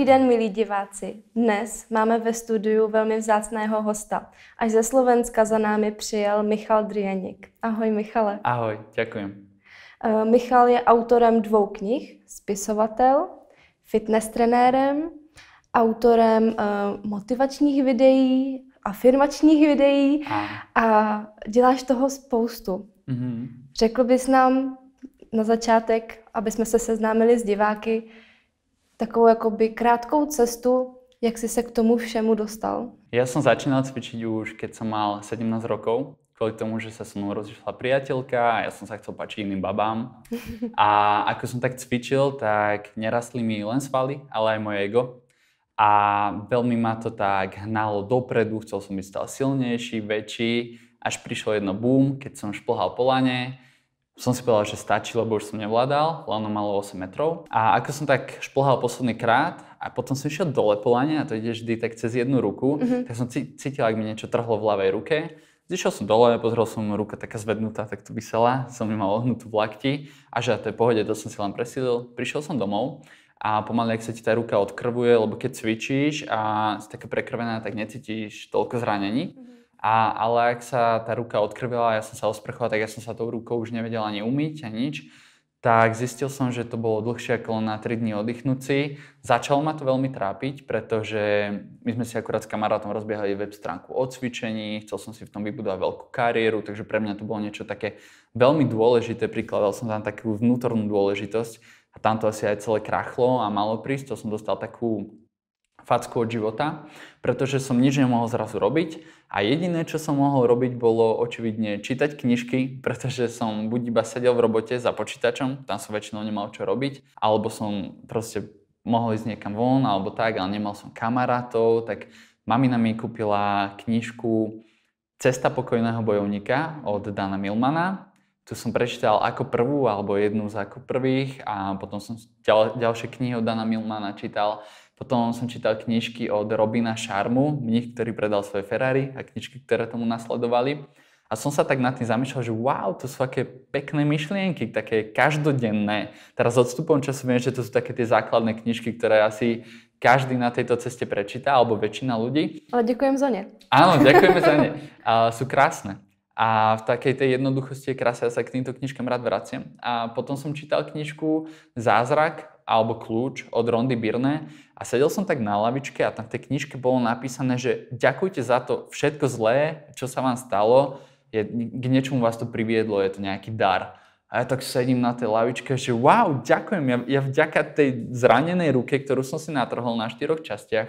Dobrý den, milí diváci. Dnes máme ve studiu velmi vzácného hosta. Až ze Slovenska za námi přijel Michal Drienik. Ahoj, Michale. Ahoj, ďakujem. Eh, Michal je autorem dvou knih, spisovatel, fitness trenérem, autorem eh, motivačních videí, afirmačních videí a děláš toho spoustu. Mm-hmm. Řekl bys nám na začátek, aby jsme se seznámili s diváky, takovou jakoby krátkou cestu, jak si se k tomu všemu dostal? Ja som začínal cvičiť už, keď som mal 17 rokov, kvôli tomu, že sa so mnou rozišla priateľka a ja som sa chcel páčiť iným babám. A ako som tak cvičil, tak nerastli mi len svaly, ale aj moje ego. A veľmi ma to tak hnalo dopredu, chcel som byť stále silnejší, väčší, až prišlo jedno boom, keď som šplhal po lane som si povedal, že stačí, lebo už som nevládal, lano malo 8 metrov. A ako som tak šplhal posledný krát a potom som išiel dole po lane a to ide vždy tak cez jednu ruku, mm-hmm. tak som cítil, ak mi niečo trhlo v ľavej ruke. Zišiel som dole, pozrel som ruka taká zvednutá, tak to vysela, som ju mal ohnutú v lakti a že to je pohode, to som si len presilil. Prišiel som domov a pomaly, ak sa ti tá ruka odkrvuje, lebo keď cvičíš a si taká prekrvená, tak necítiš toľko zranení. Mm-hmm. A, ale ak sa tá ruka odkrvila, a ja som sa osprchoval, tak ja som sa tou rukou už nevedel ani umyť a nič. Tak zistil som, že to bolo dlhšie ako na 3 dní oddychnúť si. Začalo ma to veľmi trápiť, pretože my sme si akurát s kamarátom rozbiehali web stránku o cvičení, chcel som si v tom vybudovať veľkú kariéru, takže pre mňa to bolo niečo také veľmi dôležité, prikladal som tam takú vnútornú dôležitosť a tam to asi aj celé krachlo a malo prísť, to som dostal takú facku od života, pretože som nič nemohol zrazu robiť a jediné, čo som mohol robiť, bolo očividne čítať knižky, pretože som buď iba sedel v robote za počítačom, tam som väčšinou nemal čo robiť, alebo som proste mohol ísť niekam von alebo tak, ale nemal som kamarátov, tak mamina mi kúpila knižku Cesta pokojného bojovníka od Dana Milmana, tu som prečítal ako prvú alebo jednu z ako prvých a potom som ďal, ďalšie knihy od Dana Milmana čítal. Potom som čítal knižky od Robina Sharmu, mních, ktorý predal svoje Ferrari a knižky, ktoré tomu nasledovali. A som sa tak nad tým zamýšľal, že wow, to sú také pekné myšlienky, také každodenné. Teraz odstupom času viem, že to sú také tie základné knižky, ktoré asi každý na tejto ceste prečíta, alebo väčšina ľudí. Ale ďakujem za ne. Áno, ďakujeme za ne. A sú krásne. A v takej tej jednoduchosti je krása, ja sa k týmto knižkám rád vraciam. A potom som čítal knižku Zázrak alebo kľúč od Rondy Birne a sedel som tak na lavičke a tam v tej knižke bolo napísané, že ďakujte za to všetko zlé, čo sa vám stalo, je, k niečomu vás to priviedlo, je to nejaký dar. A ja tak sedím na tej lavičke, že wow, ďakujem, ja, ja vďaka tej zranenej ruke, ktorú som si natrhol na štyroch častiach,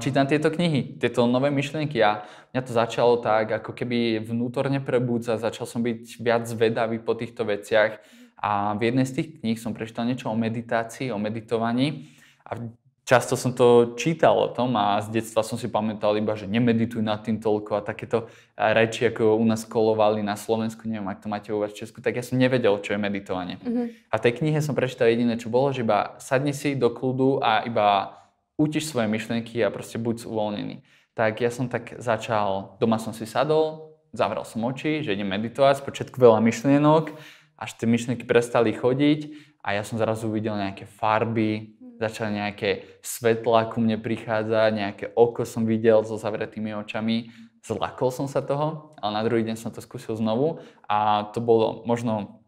čítam tieto knihy, tieto nové myšlienky a mňa to začalo tak, ako keby vnútorne prebúdza, začal som byť viac zvedavý po týchto veciach a v jednej z tých kníh som prečítal niečo o meditácii, o meditovaní a často som to čítal o tom a z detstva som si pamätal iba, že nemedituj nad tým toľko a takéto reči, ako u nás kolovali na Slovensku, neviem, ak to máte u vás v Česku, tak ja som nevedel, čo je meditovanie. Mm-hmm. A v tej knihe som prečítal jediné, čo bolo, že iba sadni si do kľudu a iba utiš svoje myšlienky a proste buď uvoľnený. Tak ja som tak začal, doma som si sadol, zavrel som oči, že idem meditovať, spočiatku veľa myšlienok, až tie myšlienky prestali chodiť a ja som zrazu uvidel nejaké farby, začali nejaké svetlá ku mne prichádzať, nejaké oko som videl so zavretými očami. Zlakol som sa toho, ale na druhý deň som to skúsil znovu a to bolo možno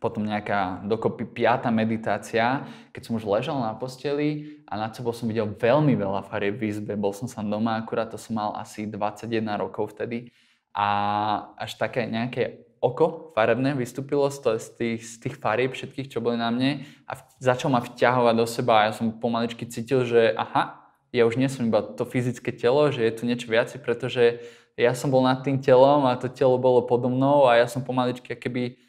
potom nejaká dokopy piata meditácia, keď som už ležal na posteli a nad sebou som videl veľmi veľa farieb v izbe. Bol som sa doma, akurát to som mal asi 21 rokov vtedy. A až také nejaké oko farebné vystúpilo z, to, z, tých, z tých farieb všetkých, čo boli na mne a v, začal ma vťahovať do seba a ja som pomaličky cítil, že aha, ja už nie som iba to fyzické telo, že je tu niečo viac, pretože ja som bol nad tým telom a to telo bolo podo mnou a ja som pomaličky keby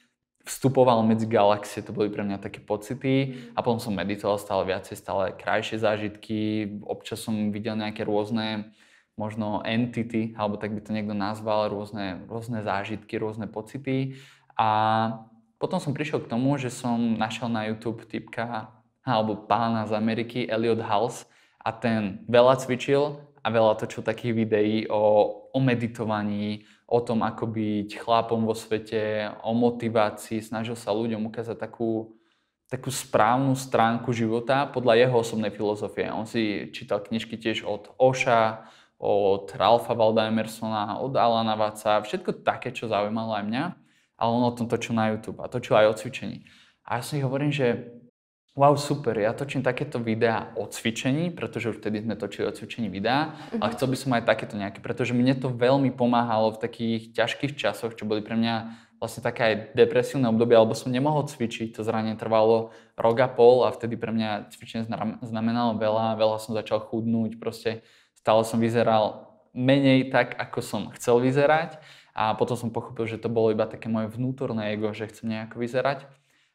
vstupoval medzi galaxie, to boli pre mňa také pocity a potom som meditoval stále viacej, stále krajšie zážitky, občas som videl nejaké rôzne možno entity, alebo tak by to niekto nazval, rôzne, rôzne zážitky, rôzne pocity a potom som prišiel k tomu, že som našiel na YouTube typka alebo pána z Ameriky, Elliot Hals a ten veľa cvičil a veľa točil takých videí o, o meditovaní, o tom, ako byť chlapom vo svete, o motivácii, snažil sa ľuďom ukázať takú, takú správnu stránku života podľa jeho osobnej filozofie. On si čítal knižky tiež od Oša, od Ralfa Valda Emersona, od Alana Vaca, všetko také, čo zaujímalo aj mňa, ale on o tom točil na YouTube a točil aj o cvičení. A ja si hovorím, že wow, super, ja točím takéto videá o cvičení, pretože už vtedy sme točili o cvičení videá, uh-huh. Mhm. ale chcel by som aj takéto nejaké, pretože mne to veľmi pomáhalo v takých ťažkých časoch, čo boli pre mňa vlastne také aj depresívne obdobie, alebo som nemohol cvičiť, to zranie trvalo rok a pol a vtedy pre mňa cvičenie znamenalo veľa, veľa som začal chudnúť, proste stále som vyzeral menej tak, ako som chcel vyzerať a potom som pochopil, že to bolo iba také moje vnútorné ego, že chcem nejako vyzerať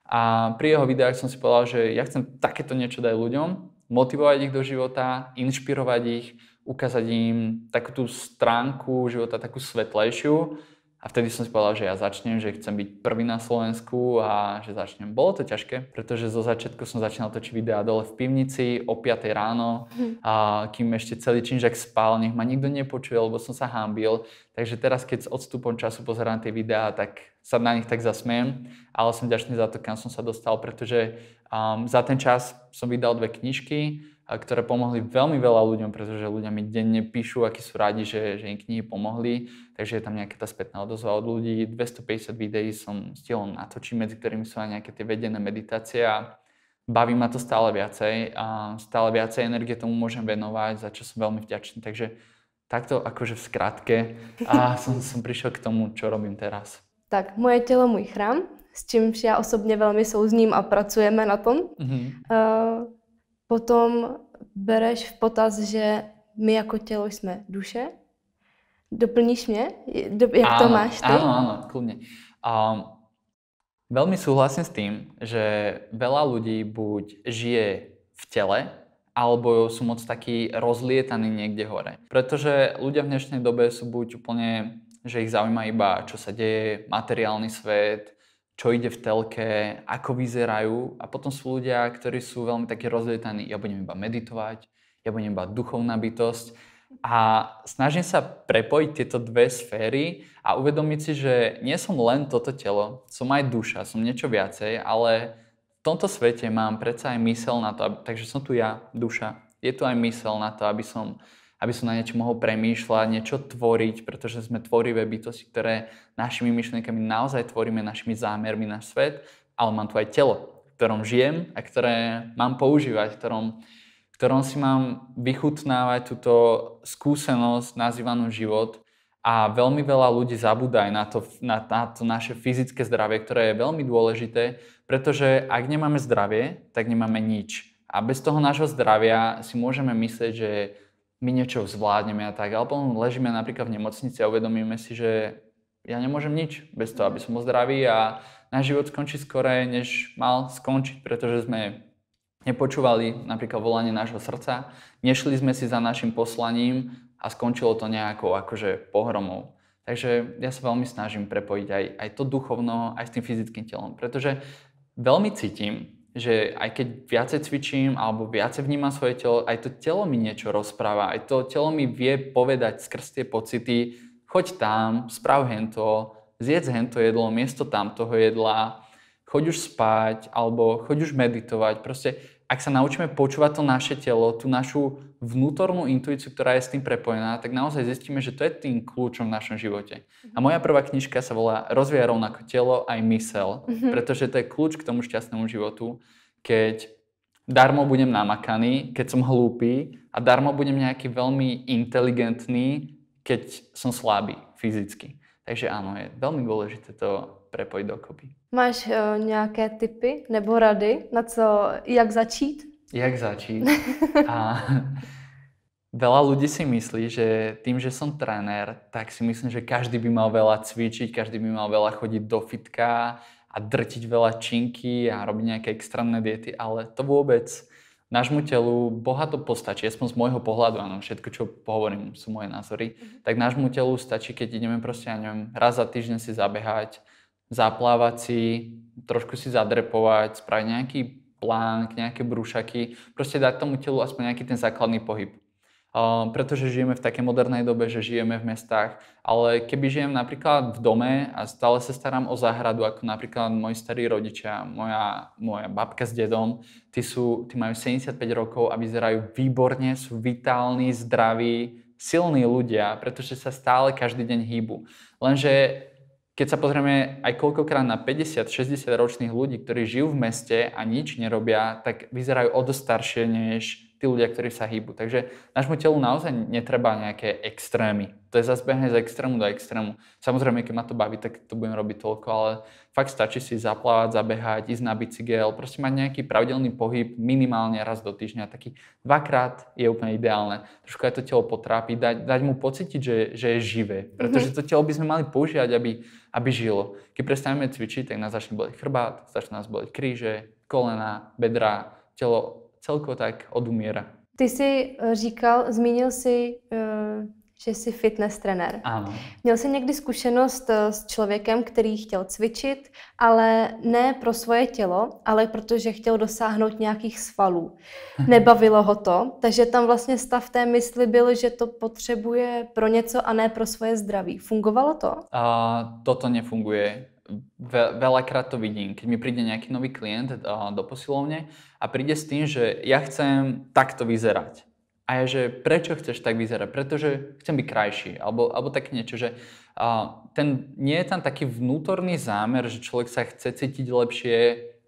a pri jeho videách som si povedal, že ja chcem takéto niečo dať ľuďom, motivovať ich do života, inšpirovať ich, ukázať im takú tú stránku života, takú svetlejšiu, a vtedy som si povedal, že ja začnem, že chcem byť prvý na Slovensku a že začnem. Bolo to ťažké, pretože zo začiatku som začínal točiť videá dole v pivnici o 5 ráno, mhm. a kým ešte celý činžak spal, nech ma nikto nepočul, lebo som sa hámbil. Takže teraz, keď s odstupom času pozerám tie videá, tak sa na nich tak zasmiem, ale som ďačný za to, kam som sa dostal, pretože um, za ten čas som vydal dve knižky, ktoré pomohli veľmi veľa ľuďom, pretože ľudia mi denne píšu, akí sú radi, že, že im knihy pomohli, takže je tam nejaká tá spätná odozva od ľudí. 250 videí som stihol natočí, medzi ktorými sú aj nejaké tie vedené meditácie a baví ma to stále viacej a stále viacej energie tomu môžem venovať, za čo som veľmi vďačný. Takže takto akože v skratke a som, som prišiel k tomu, čo robím teraz. Tak, moje telo, môj chrám, s čímž já osobně velmi souzním a pracujeme na tom. Mm-hmm. Uh, potom bereš v potaz, že my jako tělo jsme duše. Doplníš mě? Do, jak áno, to máš ty? Áno, áno, kľudne. Um, veľmi súhlasím s tým, že veľa ľudí buď žije v tele, alebo sú moc takí rozlietaní niekde hore. Pretože ľudia v dnešnej dobe sú buď úplne, že ich zaujíma iba, čo sa deje, materiálny svet, čo ide v telke, ako vyzerajú a potom sú ľudia, ktorí sú veľmi takí rozlietaní, ja budem iba meditovať, ja budem iba duchovná bytosť a snažím sa prepojiť tieto dve sféry a uvedomiť si, že nie som len toto telo, som aj duša, som niečo viacej, ale v tomto svete mám predsa aj mysel na to, takže som tu ja, duša. Je tu aj mysel na to, aby som aby som na niečo mohol premýšľať, niečo tvoriť, pretože sme tvorivé bytosti, ktoré našimi myšlienkami naozaj tvoríme, našimi zámermi náš svet, ale mám tu aj telo, v ktorom žijem a ktoré mám používať, v ktorom, v ktorom si mám vychutnávať túto skúsenosť nazývanú život. A veľmi veľa ľudí zabúda aj na to, na, na to naše fyzické zdravie, ktoré je veľmi dôležité, pretože ak nemáme zdravie, tak nemáme nič. A bez toho nášho zdravia si môžeme myslieť, že my niečo zvládneme a tak, alebo ležíme napríklad v nemocnici a uvedomíme si, že ja nemôžem nič bez toho, aby som bol zdravý a náš život skončí skore než mal skončiť, pretože sme nepočúvali napríklad volanie nášho srdca, nešli sme si za našim poslaním a skončilo to nejakou akože pohromou. Takže ja sa veľmi snažím prepojiť aj, aj to duchovno, aj s tým fyzickým telom, pretože veľmi cítim, že aj keď viacej cvičím alebo viacej vnímam svoje telo, aj to telo mi niečo rozpráva, aj to telo mi vie povedať skrz tie pocity, choď tam, sprav hento, zjedz hento jedlo, miesto tamtoho jedla, choď už spať alebo choď už meditovať. Proste ak sa naučíme počúvať to naše telo, tú našu vnútornú intuíciu, ktorá je s tým prepojená, tak naozaj zistíme, že to je tým kľúčom v našom živote. A moja prvá knižka sa volá Rozvíja rovnako telo aj mysel, mhm. pretože to je kľúč k tomu šťastnému životu, keď darmo budem namakaný, keď som hlúpy a darmo budem nejaký veľmi inteligentný, keď som slabý fyzicky. Takže áno, je veľmi dôležité to prepojiť dokopy. Máš uh, nejaké typy nebo rady na co, jak začít? Jak začít? A Veľa ľudí si myslí, že tým, že som tréner, tak si myslím, že každý by mal veľa cvičiť, každý by mal veľa chodiť do fitka a drtiť veľa činky a robiť nejaké extrémne diety, ale to vôbec nášmu telu bohato postačí, aspoň z môjho pohľadu, áno, všetko, čo hovorím, sú moje názory, mm-hmm. tak nášmu telu stačí, keď ideme proste, ja neviem, raz za týždeň si zabehať, zaplávať si, trošku si zadrepovať, spraviť nejaký plánk, nejaké brúšaky, proste dať tomu telu aspoň nejaký ten základný pohyb. Ehm, pretože žijeme v takej modernej dobe, že žijeme v mestách. Ale keby žijem napríklad v dome a stále sa starám o záhradu, ako napríklad moji starí rodičia, moja, moja babka s dedom, tí, sú, tí majú 75 rokov a vyzerajú výborne, sú vitálni, zdraví, silní ľudia, pretože sa stále každý deň hýbu. Lenže keď sa pozrieme aj koľkokrát na 50-60 ročných ľudí, ktorí žijú v meste a nič nerobia, tak vyzerajú o dosť staršie než tí ľudia, ktorí sa hýbu. Takže nášmu telu naozaj netreba nejaké extrémy. To je zase behne z extrému do extrému. Samozrejme, keď ma to baví, tak to budem robiť toľko, ale fakt stačí si zaplávať, zabehať, ísť na bicykel, proste mať nejaký pravidelný pohyb minimálne raz do týždňa. Taký dvakrát je úplne ideálne. Trošku aj to telo potrápi, dať, dať mu pocítiť, že, že je živé. Mhm. Pretože to telo by sme mali používať, aby, aby žilo. Keď prestaneme cvičiť, tak nás začne boliť chrbát, začne nás boliť kríže, kolena, bedra, telo celko tak odumiera. Ty si eh, říkal, zmínil jsi, eh, že jsi fitness trenér. Áno. Měl si někdy zkušenost eh, s člověkem, který chtěl cvičit, ale ne pro svoje tělo, ale protože chtěl dosáhnout nějakých svalů. Nebavilo ho to, takže tam vlastně stav té mysli byl, že to potřebuje pro něco a ne pro svoje zdraví. Fungovalo to? A, toto nefunguje veľakrát to vidím. Keď mi príde nejaký nový klient do posilovne, a príde s tým, že ja chcem takto vyzerať. A ja, že prečo chceš tak vyzerať? Pretože chcem byť krajší, alebo, alebo tak niečo, že uh, ten, nie je tam taký vnútorný zámer, že človek sa chce cítiť lepšie,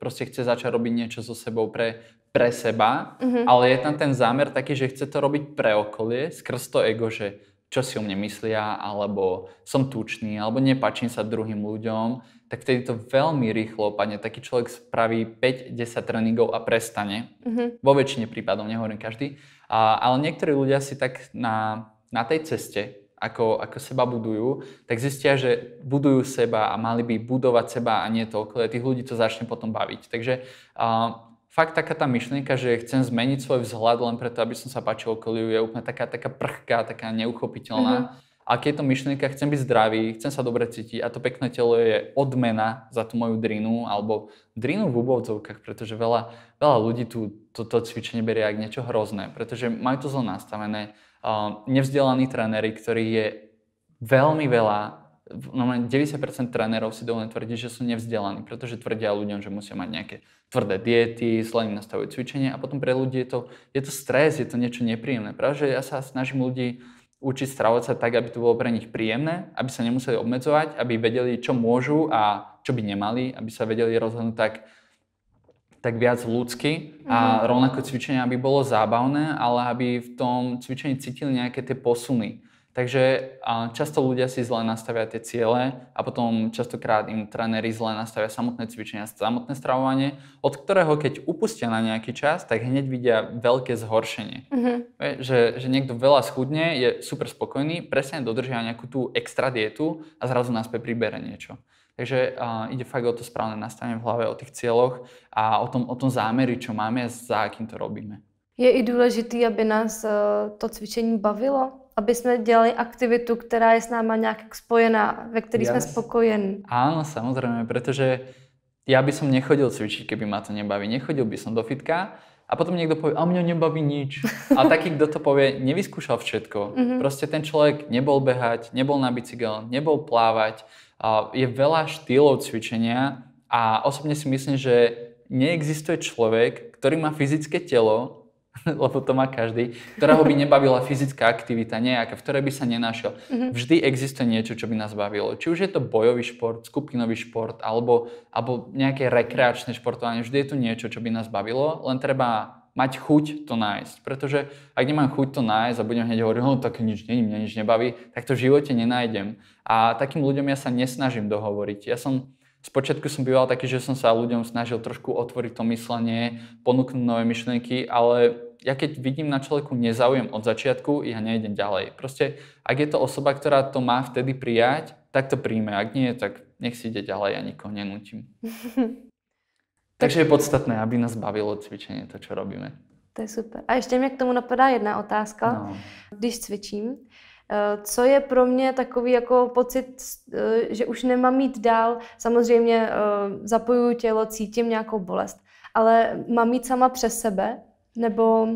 proste chce začať robiť niečo so sebou pre, pre seba, mm-hmm. ale je tam ten zámer taký, že chce to robiť pre okolie, skrz to ego, že čo si o mne myslia, alebo som tučný, alebo nepačím sa druhým ľuďom tak vtedy to veľmi rýchlo opadne. Taký človek spraví 5-10 tréningov a prestane. Mm-hmm. Vo väčšine prípadov, nehovorím každý. A, ale niektorí ľudia si tak na, na tej ceste, ako, ako seba budujú, tak zistia, že budujú seba a mali by budovať seba a nie toľko. A tých ľudí to začne potom baviť. Takže uh, fakt taká tá myšlienka, že chcem zmeniť svoj vzhľad len preto, aby som sa páčil okoliu, je úplne taká, taká prchká, taká neuchopiteľná. Mm-hmm. Ak je to myšlienka, chcem byť zdravý, chcem sa dobre cítiť a to pekné telo je odmena za tú moju drinu alebo drinu v úbovcovkách, pretože veľa, veľa ľudí tu toto to cvičenie berie ako niečo hrozné, pretože majú to zlo nastavené. Uh, nevzdelaní tréneri, ktorí je veľmi veľa no 90% trénerov si dovolím tvrdí, že sú nevzdelaní, pretože tvrdia ľuďom, že musia mať nejaké tvrdé diety, zle im nastavujú cvičenie a potom pre ľudí je to, je to stres, je to niečo nepríjemné. Práve, že ja sa snažím ľudí učiť stravovať sa tak, aby to bolo pre nich príjemné, aby sa nemuseli obmedzovať, aby vedeli, čo môžu a čo by nemali, aby sa vedeli rozhodnúť tak, tak viac ľudsky a mhm. rovnako cvičenie, aby bolo zábavné, ale aby v tom cvičení cítili nejaké tie posuny. Takže často ľudia si zle nastavia tie ciele a potom častokrát im tréneri zle nastavia samotné cvičenia, samotné stravovanie, od ktorého keď upustia na nejaký čas, tak hneď vidia veľké zhoršenie. Mm-hmm. Že, že niekto veľa schudne, je super spokojný, presne dodržia nejakú tú extra dietu a zrazu náspäť pribere niečo. Takže uh, ide fakt o to správne nastavenie v hlave, o tých cieľoch a o tom, o tom zámeri, čo máme, a za akým to robíme. Je i důležité, aby nás eh, to cvičení bavilo? aby sme dělali aktivitu, která je s náma nějak spojená, ve které yes. jsme spokojení. Áno, samozrejme, pretože ja by som nechodil cvičiť, keby ma to nebaví. Nechodil by som do fitka a potom niekto povie, a mňa nebaví nič. A taký, kto to povie, nevyskúšal všetko. Mm-hmm. Proste ten človek nebol behať, nebol na bicykel, nebol plávať. Je veľa štýlov cvičenia a osobne si myslím, že neexistuje človek, ktorý má fyzické telo lebo to má každý, ktorého by nebavila fyzická aktivita nejaká, v ktorej by sa nenašiel. Mm-hmm. Vždy existuje niečo, čo by nás bavilo. Či už je to bojový šport, skupinový šport, alebo, alebo nejaké rekreačné športovanie, vždy je tu niečo, čo by nás bavilo, len treba mať chuť to nájsť. Pretože ak nemám chuť to nájsť a budem hneď hovoriť, no tak nič není, mňa nič nebaví, tak to v živote nenájdem. A takým ľuďom ja sa nesnažím dohovoriť. Ja som Spočiatku som býval taký, že som sa ľuďom snažil trošku otvoriť to myslenie, ponúknuť nové myšlienky, ale ja keď vidím na človeku nezaujem od začiatku, ja nejdem ďalej. Proste, ak je to osoba, ktorá to má vtedy prijať, tak to príjme. Ak nie, tak nech si ide ďalej, ja nikoho nenútim. Takže je podstatné, aby nás bavilo cvičenie, to, čo robíme. To je super. A ještě mě k tomu napadá jedna otázka. No. Když cvičím, eh, co je pro mě takový jako pocit, eh, že už nemám mít dál? Samozřejmě eh, zapojuju tělo, cítím nějakou bolest, ale mám mít sama přes sebe Nebo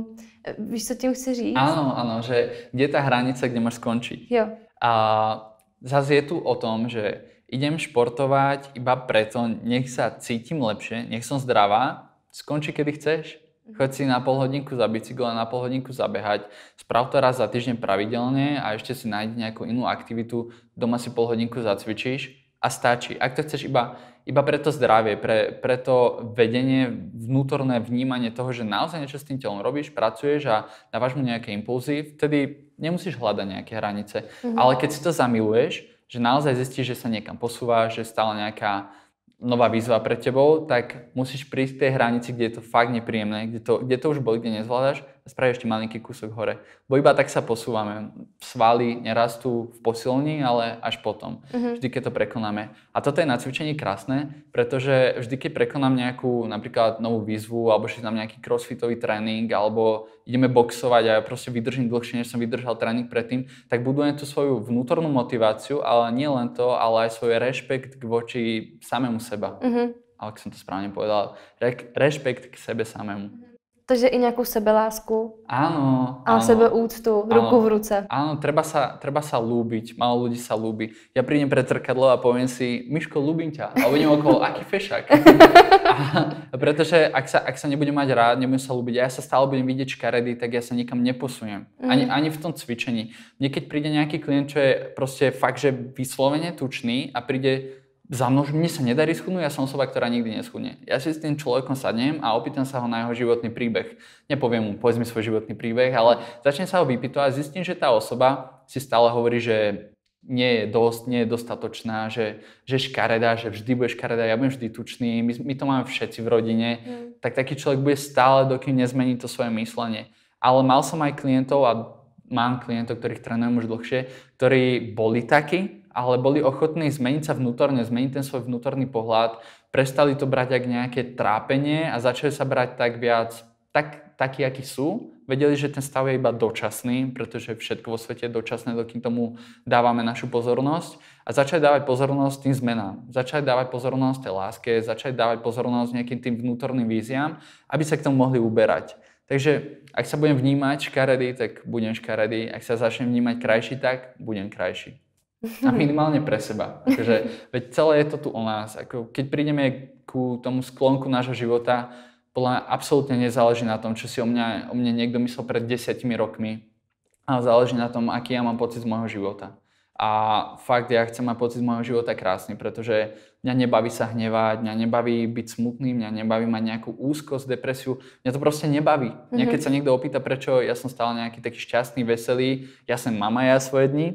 e, víš, co tím chci říct? Áno, áno, že kde je tá hranica, kde máš skončiť. Jo. A zase je tu o tom, že idem športovať iba preto, nech sa cítim lepšie, nech som zdravá, skonči kedy chceš. Mhm. Choď si na pol hodinku za bicykel a na pol hodinku zabehať. Sprav to raz za týždeň pravidelne a ešte si nájdi nejakú inú aktivitu. Doma si pol hodinku zacvičíš a stačí. Ak to chceš iba, iba pre to zdravie, pre, pre to vedenie, vnútorné vnímanie toho, že naozaj niečo s tým telom robíš, pracuješ a dávaš mu nejaké impulzy, vtedy nemusíš hľadať nejaké hranice. Mm-hmm. Ale keď si to zamiluješ, že naozaj zistíš, že sa niekam posúvaš, že stále nejaká nová výzva pre tebou, tak musíš prísť k tej hranici, kde je to fakt nepríjemné, kde to, kde to už boli, kde nezvládaš spraví ešte malinký kúsok hore. Bo iba tak sa posúvame. Svaly nerastú v posilni, ale až potom. Uh-huh. Vždy, keď to prekonáme. A toto je na cvičení krásne, pretože vždy, keď prekonám nejakú napríklad novú výzvu, alebo si tam nejaký crossfitový tréning, alebo ideme boxovať a ja proste vydržím dlhšie, než som vydržal tréning predtým, tak budujem tú svoju vnútornú motiváciu, ale nie len to, ale aj svoj rešpekt k voči samému seba. Uh-huh. Ale ak som to správne povedal, rešpekt k sebe samému. Mhm. Takže i nejakú sebelásku. Áno. A áno, sebeúctu, áno, ruku v ruce. Áno, treba sa, treba sa lúbiť. Málo ľudí sa lúbi. Ja prídem pred zrkadlo a poviem si, Miško, lúbim ťa. A uvidím okolo, aký fešák. a, pretože ak sa, ak sa nebudem mať rád, nebudem sa lúbiť a ja sa stále budem vidieť škaredý, tak ja sa nikam neposuniem. Mm. Ani, ani v tom cvičení. Niekedy keď príde nejaký klient, čo je proste fakt, že vyslovene tučný a príde za mnou, mne sa nedarí schudnúť, ja som osoba, ktorá nikdy neschudne. Ja si s tým človekom sadnem a opýtam sa ho na jeho životný príbeh. Nepoviem mu, povedz mi svoj životný príbeh, ale začnem sa ho vypytovať a zistím, že tá osoba si stále hovorí, že nie je dosť, nie je dostatočná, že, že škaredá, že vždy bude škaredá, ja budem vždy tučný, my, my to máme všetci v rodine, mm. tak taký človek bude stále, dokým nezmení to svoje myslenie. Ale mal som aj klientov a mám klientov, ktorých trénujem už dlhšie, ktorí boli takí, ale boli ochotní zmeniť sa vnútorne, zmeniť ten svoj vnútorný pohľad, prestali to brať ako nejaké trápenie a začali sa brať tak viac tak, takí, akí sú. Vedeli, že ten stav je iba dočasný, pretože všetko vo svete je dočasné, dokým tomu dávame našu pozornosť. A začali dávať pozornosť tým zmenám. Začali dávať pozornosť tej láske, začali dávať pozornosť nejakým tým vnútorným víziám, aby sa k tomu mohli uberať. Takže ak sa budem vnímať škaredý, tak budem škaredý. Ak sa začnem vnímať krajší, tak budem krajší. A minimálne pre seba. Takže, veď celé je to tu o nás. Ako, keď prídeme ku tomu sklonku nášho života, podľa absolútne nezáleží na tom, čo si o, mňa, o mne niekto myslel pred desiatimi rokmi, ale záleží na tom, aký ja mám pocit z môjho života. A fakt, ja chcem mať pocit z môjho života krásny, pretože mňa nebaví sa hnevať, mňa nebaví byť smutný, mňa nebaví mať nejakú úzkosť, depresiu. Mňa to proste nebaví. Mm-hmm. keď sa niekto opýta, prečo ja som stále nejaký taký šťastný, veselý, ja som mama ja svoje dni,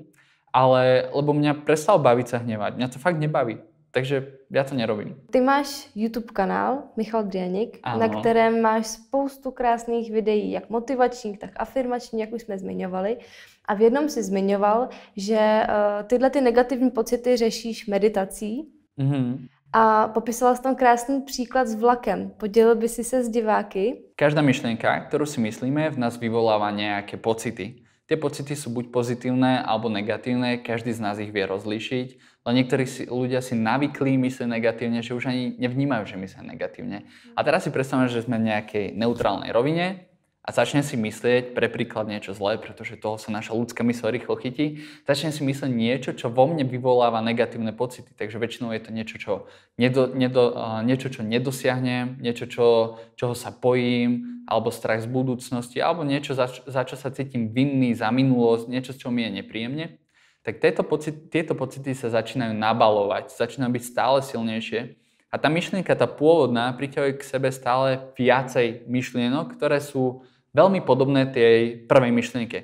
ale lebo mňa prestal baviť sa hnevať. Mňa to fakt nebaví. Takže ja to nerobím. Ty máš YouTube kanál Michal Drianik, ano. na kterém máš spoustu krásných videí, jak motivačních, tak afirmačních, jak už jsme zmiňovali. A v jednom si zmiňoval, že uh, tyhle ty negativní pocity řešíš meditací. Mm-hmm. A popisala jsi tam krásný příklad s vlakem. Podělil by si se s diváky? Každá myšlenka, kterou si myslíme, v nás vyvolává nějaké pocity. Tie pocity sú buď pozitívne alebo negatívne, každý z nás ich vie rozlíšiť, ale no niektorí si, ľudia si navykli mysleť negatívne, že už ani nevnímajú, že myslia negatívne. A teraz si predstavme, že sme v nejakej neutrálnej rovine, a začne si myslieť pre príklad niečo zlé, pretože toho sa naša ľudská mysl rýchlo chytí, začne si myslieť niečo, čo vo mne vyvoláva negatívne pocity. Takže väčšinou je to niečo, čo, nedo, nedo, niečo, čo nedosiahnem, niečo, čo, čoho sa bojím, alebo strach z budúcnosti, alebo niečo, za, za čo sa cítim vinný, za minulosť, niečo, čo mi je nepríjemne. Tak tieto pocity, tieto pocity sa začínajú nabalovať, začínajú byť stále silnejšie. A tá myšlienka, tá pôvodná, priťahuje k sebe stále viacej myšlienok, ktoré sú veľmi podobné tej prvej myšlienke.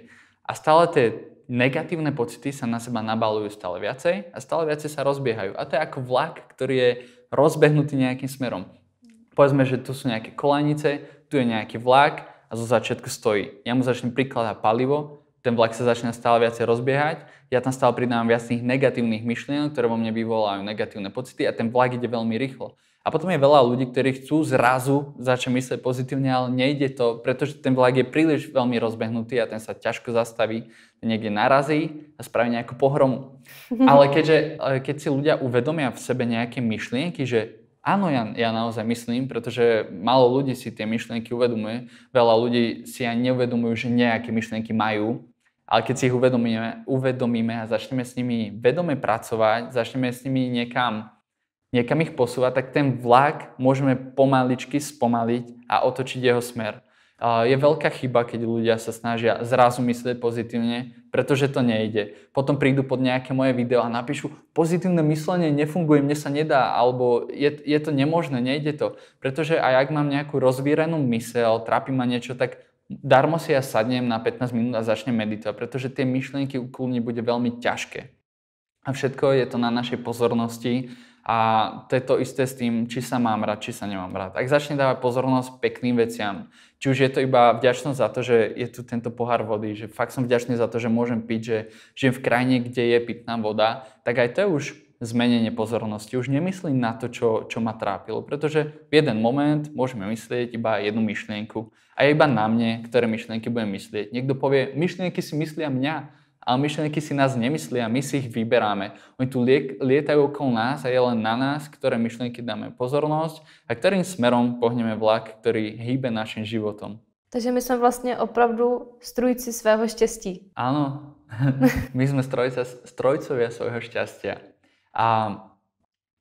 A stále tie negatívne pocity sa na seba nabalujú stále viacej a stále viacej sa rozbiehajú. A to je ako vlak, ktorý je rozbehnutý nejakým smerom. Povedzme, že tu sú nejaké kolanice, tu je nejaký vlak a zo začiatku stojí. Ja mu začnem prikladať palivo ten vlak sa začne stále viacej rozbiehať, ja tam stále pridávam viac tých negatívnych myšlienok, ktoré vo mne vyvolajú negatívne pocity a ten vlak ide veľmi rýchlo. A potom je veľa ľudí, ktorí chcú zrazu začať myslieť pozitívne, ale nejde to, pretože ten vlak je príliš veľmi rozbehnutý a ten sa ťažko zastaví, niekde narazí a spraví nejakú pohromu. Ale keďže, keď si ľudia uvedomia v sebe nejaké myšlienky, že áno, ja, ja naozaj myslím, pretože málo ľudí si tie myšlienky uvedomuje, veľa ľudí si ani neuvedomujú, že nejaké myšlienky majú, ale keď si ich uvedomíme, uvedomíme a začneme s nimi vedome pracovať, začneme s nimi niekam, niekam ich posúvať, tak ten vlak môžeme pomaličky spomaliť a otočiť jeho smer. Je veľká chyba, keď ľudia sa snažia zrazu myslieť pozitívne, pretože to nejde. Potom prídu pod nejaké moje video a napíšu, pozitívne myslenie nefunguje, mne sa nedá, alebo je, je to nemožné, nejde to. Pretože aj ak mám nejakú rozvírenú myseľ, trápi ma niečo, tak darmo si ja sadnem na 15 minút a začnem meditovať, pretože tie myšlienky uklúniť bude veľmi ťažké. A všetko je to na našej pozornosti a to je to isté s tým, či sa mám rád, či sa nemám rád. Ak začne dávať pozornosť pekným veciam, či už je to iba vďačnosť za to, že je tu tento pohár vody, že fakt som vďačný za to, že môžem piť, že žijem v krajine, kde je pitná voda, tak aj to je už zmenenie pozornosti. Už nemyslím na to, čo, čo ma trápilo, pretože v jeden moment môžeme myslieť iba jednu myšlienku a je iba na mne, ktoré myšlienky budem myslieť. Niekto povie, myšlienky si myslia mňa, ale myšlienky si nás nemyslia, my si ich vyberáme. Oni tu liek, lietajú okolo nás a je len na nás, ktoré myšlienky dáme pozornosť a ktorým smerom pohneme vlak, ktorý hýbe našim životom. Takže my sme vlastne opravdu strujci svého šťastí. Áno, my sme strojca, strojcovia svojho šťastia. A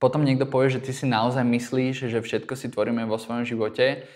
potom niekto povie, že ty si naozaj myslíš, že všetko si tvoríme vo svojom živote.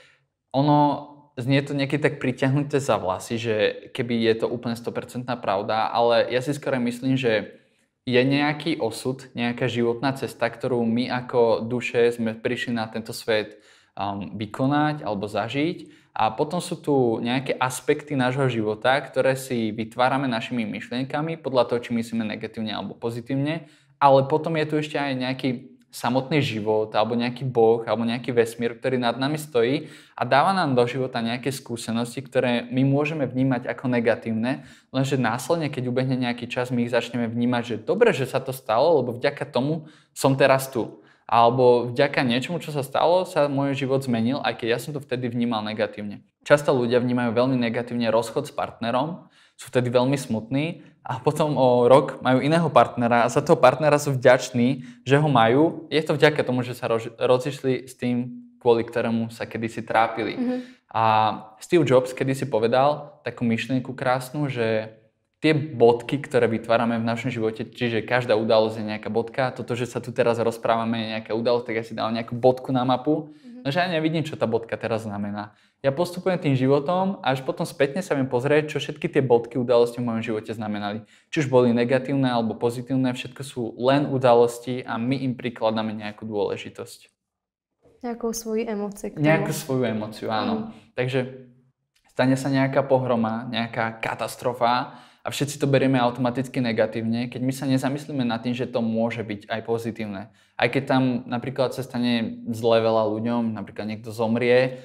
Ono znie to niekedy tak priťahnuté za vlasy, že keby je to úplne 100% pravda, ale ja si skore myslím, že je nejaký osud, nejaká životná cesta, ktorú my ako duše sme prišli na tento svet um, vykonať alebo zažiť. A potom sú tu nejaké aspekty nášho života, ktoré si vytvárame našimi myšlienkami podľa toho, či myslíme negatívne alebo pozitívne ale potom je tu ešte aj nejaký samotný život, alebo nejaký boh, alebo nejaký vesmír, ktorý nad nami stojí a dáva nám do života nejaké skúsenosti, ktoré my môžeme vnímať ako negatívne, lenže následne, keď ubehne nejaký čas, my ich začneme vnímať, že dobre, že sa to stalo, lebo vďaka tomu som teraz tu. Alebo vďaka niečomu, čo sa stalo, sa môj život zmenil, aj keď ja som to vtedy vnímal negatívne. Často ľudia vnímajú veľmi negatívne rozchod s partnerom, sú vtedy veľmi smutní, a potom o rok majú iného partnera a za toho partnera sú vďační, že ho majú. Je to vďaka tomu, že sa rož- rozišli s tým, kvôli ktorému sa kedysi trápili. Mm-hmm. A Steve Jobs kedysi povedal takú myšlienku krásnu, že tie bodky, ktoré vytvárame v našom živote, čiže každá udalosť je nejaká bodka, toto, že sa tu teraz rozprávame, je nejaká udalosť, tak ja si dám nejakú bodku na mapu, mm-hmm. no že ja nevidím, čo tá bodka teraz znamená. Ja postupujem tým životom a až potom spätne sa viem pozrieť, čo všetky tie bodky udalosti v mojom živote znamenali. Či už boli negatívne alebo pozitívne, všetko sú len udalosti a my im prikladáme nejakú dôležitosť. Nejakú svoju emóciu. Nejakú svoju emóciu, áno. Mm. Takže stane sa nejaká pohroma, nejaká katastrofa, a všetci to berieme automaticky negatívne, keď my sa nezamyslíme nad tým, že to môže byť aj pozitívne. Aj keď tam napríklad sa stane zle veľa ľuďom, napríklad niekto zomrie,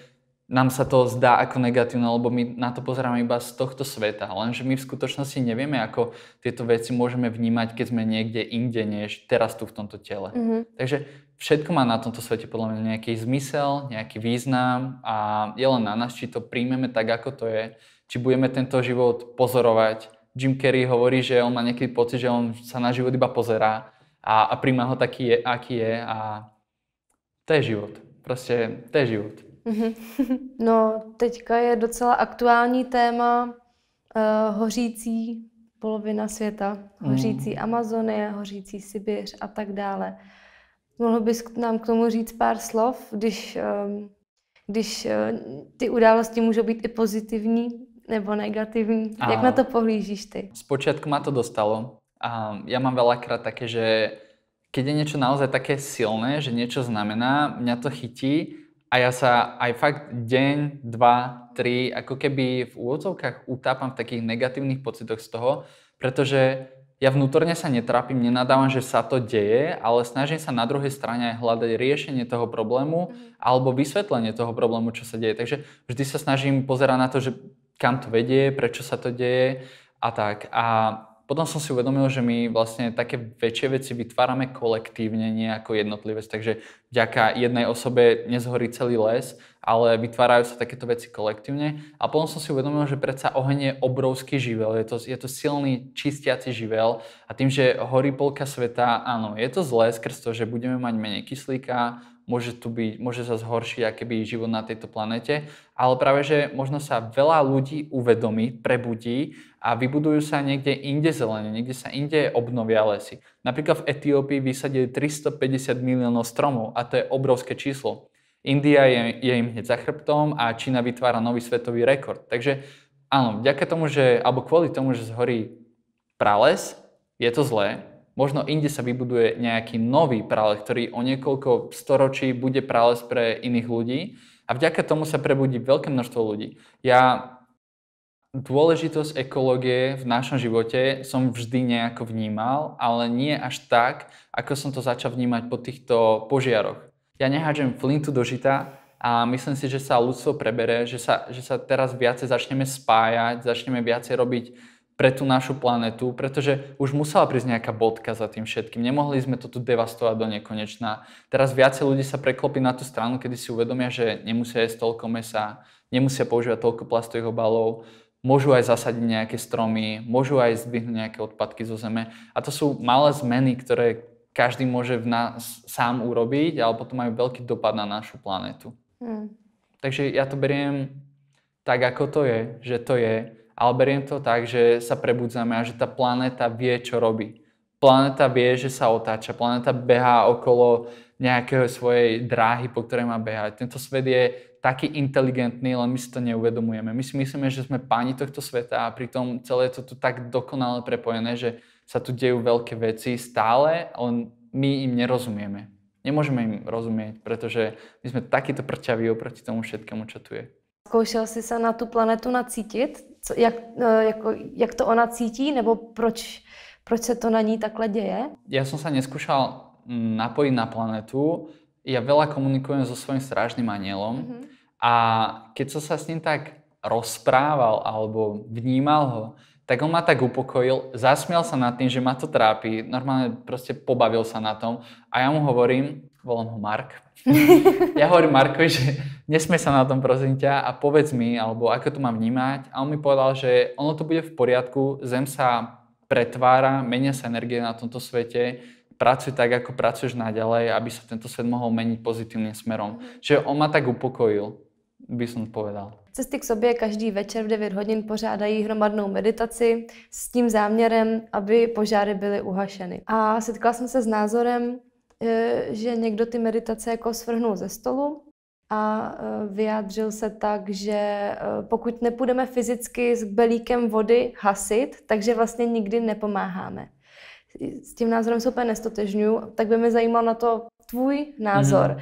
nám sa to zdá ako negatívne, lebo my na to pozeráme iba z tohto sveta. Lenže my v skutočnosti nevieme, ako tieto veci môžeme vnímať, keď sme niekde inde, než teraz tu v tomto tele. Mm-hmm. Takže všetko má na tomto svete podľa mňa nejaký zmysel, nejaký význam a je len na nás, či to príjmeme tak, ako to je, či budeme tento život pozorovať, Jim Carrey hovorí, že on má nejaký pocit, že on sa na život iba pozerá a, a príjma ho taký je, aký je a to je život. Proste to je život. Mhm. No, teďka je docela aktuální téma uh, hořící polovina světa, mm. hořící mm. Amazonie, hořící Sibiř a tak dále. Mohl bys nám k tomu říct pár slov, když, ehm, když eh, ty události můžou být i pozitivní? nebo negatívny, A... Jak na to pohlížíš ty? Spočiatku ma to dostalo. A ja mám veľakrát také, že keď je niečo naozaj také silné, že niečo znamená, mňa to chytí a ja sa aj fakt deň, dva, tri, ako keby v úvodzovkách utápam v takých negatívnych pocitoch z toho, pretože ja vnútorne sa netrápim, nenadávam, že sa to deje, ale snažím sa na druhej strane aj hľadať riešenie toho problému mhm. alebo vysvetlenie toho problému, čo sa deje. Takže vždy sa snažím pozerať na to, že kam to vedie, prečo sa to deje a tak. A potom som si uvedomil, že my vlastne také väčšie veci vytvárame kolektívne, nie ako jednotlivec. Takže vďaka jednej osobe nezhorí celý les, ale vytvárajú sa takéto veci kolektívne. A potom som si uvedomil, že predsa oheň je obrovský živel, je to, je to silný čistiaci živel a tým, že horí polka sveta, áno, je to zlé skrz to, že budeme mať menej kyslíka, môže, tu byť, môže sa zhoršiť by život na tejto planete, ale práve, že možno sa veľa ľudí uvedomí, prebudí a vybudujú sa niekde inde zelené, niekde sa inde obnovia lesy. Napríklad v Etiópii vysadili 350 miliónov stromov a to je obrovské číslo. India je, je im hneď za chrbtom a Čína vytvára nový svetový rekord. Takže áno, vďaka tomu, že, alebo kvôli tomu, že zhorí prales, je to zlé, Možno inde sa vybuduje nejaký nový prales, ktorý o niekoľko storočí bude prales pre iných ľudí a vďaka tomu sa prebudí veľké množstvo ľudí. Ja dôležitosť ekológie v našom živote som vždy nejako vnímal, ale nie až tak, ako som to začal vnímať po týchto požiaroch. Ja nehádžem flintu do žita, a myslím si, že sa ľudstvo prebere, že sa, že sa teraz viacej začneme spájať, začneme viacej robiť pre tú našu planetu, pretože už musela prísť nejaká bodka za tým všetkým. Nemohli sme to tu devastovať do nekonečná. Teraz viacej ľudí sa preklopí na tú stranu, kedy si uvedomia, že nemusia jesť toľko mesa, nemusia používať toľko plastových obalov, môžu aj zasadiť nejaké stromy, môžu aj zdvihnúť nejaké odpadky zo zeme. A to sú malé zmeny, ktoré každý môže v nás sám urobiť, ale potom majú veľký dopad na našu planetu. Hmm. Takže ja to beriem tak, ako to je, že to je ale beriem to tak, že sa prebudzame a že tá planéta vie, čo robí. Planéta vie, že sa otáča, planéta behá okolo nejakého svojej dráhy, po ktorej má behať. Tento svet je taký inteligentný, len my si to neuvedomujeme. My si myslíme, že sme páni tohto sveta a pritom celé je to tu tak dokonale prepojené, že sa tu dejú veľké veci stále, len my im nerozumieme. Nemôžeme im rozumieť, pretože my sme takýto prťaví oproti tomu všetkému, čo tu je. Skúšal si sa na tú planetu nacítiť? co, jak, eh, jako, jak to ona cítí, nebo proč, proč se to na ní takhle děje? Já jsem sa neskúšal napojit na planetu. Já veľa komunikujem so svojím strážným anielom mm-hmm. a keď som sa s ním tak rozprával alebo vnímal ho, tak on ma tak upokojil, zasmial sa nad tým, že ma to trápi, normálne proste pobavil sa na tom a ja mu hovorím, volám ho Mark, ja hovorím Markovi, že nesmie sa na tom, prosím ťa, a povedz mi, alebo ako to mám vnímať. A on mi povedal, že ono to bude v poriadku, Zem sa pretvára, menia sa energie na tomto svete, pracuj tak, ako pracuješ naďalej, aby sa tento svet mohol meniť pozitívnym smerom. Čiže mhm. on ma tak upokojil, by som povedal. Cesty k sobě každý večer v 9 hodin pořádají hromadnou meditaci s tím záměrem, aby požáry byly uhašeny. A setkala jsem se s názorem, e, že někdo ty meditace jako svrhnul ze stolu a e, vyjádřil se tak, že e, pokud nepůjdeme fyzicky s belíkem vody hasit, takže vlastně nikdy nepomáháme. S tím názorem se úplně nestotežňuji, tak by mě zajímal na to tvůj názor. Mm.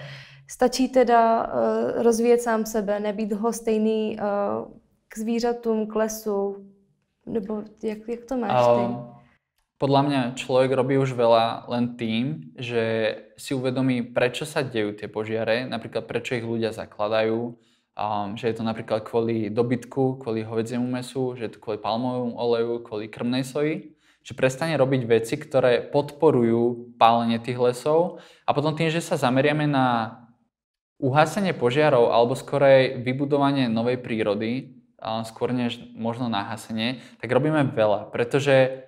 Stačí teda e, rozvíjet sám sebe, nebýt stejný k zvířatům, k lesu, nebo jak, jak to máš ty? Um podľa mňa človek robí už veľa len tým, že si uvedomí, prečo sa dejú tie požiare, napríklad prečo ich ľudia zakladajú, um, že je to napríklad kvôli dobytku, kvôli hovedzemu mesu, že je to kvôli palmovému oleju, kvôli krmnej soji že prestane robiť veci, ktoré podporujú pálenie tých lesov a potom tým, že sa zameriame na uhásenie požiarov alebo skorej vybudovanie novej prírody, skôr než možno nahasenie, tak robíme veľa, pretože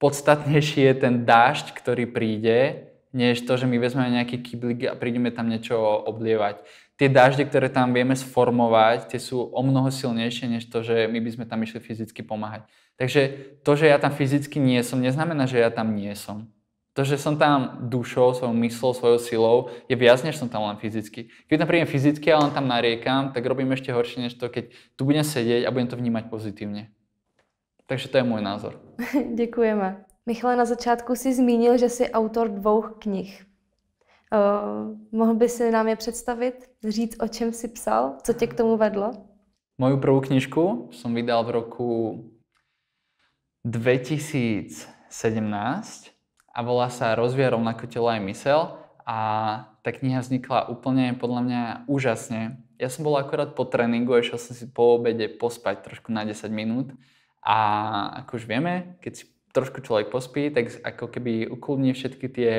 podstatnejší je ten dážď, ktorý príde, než to, že my vezmeme nejaký kyblík a prídeme tam niečo oblievať. Tie dážde, ktoré tam vieme sformovať, tie sú o mnoho silnejšie, než to, že my by sme tam išli fyzicky pomáhať. Takže to, že ja tam fyzicky nie som, neznamená, že ja tam nie som. To, že som tam dušou, svojou myslou, svojou silou, je viac, než som tam len fyzicky. Keď tam príjem fyzicky a len tam nariekam, tak robím ešte horšie, než to, keď tu budem sedieť a budem to vnímať pozitívne. Takže to je můj názor. Děkujeme. Michale, na začátku si zmínil, že jsi autor dvou knih. Uh, mohl by si nám je představit, říct, o čem si psal, co tě k tomu vedlo? Moju prvú knižku som vydal v roku 2017 a volá sa Rozvia rovnako telo aj mysel a tá kniha vznikla úplne podľa mňa úžasne. Ja som bol akorát po tréningu, išiel som si po obede pospať trošku na 10 minút a ako už vieme, keď si trošku človek pospí, tak ako keby ukludne všetky tie,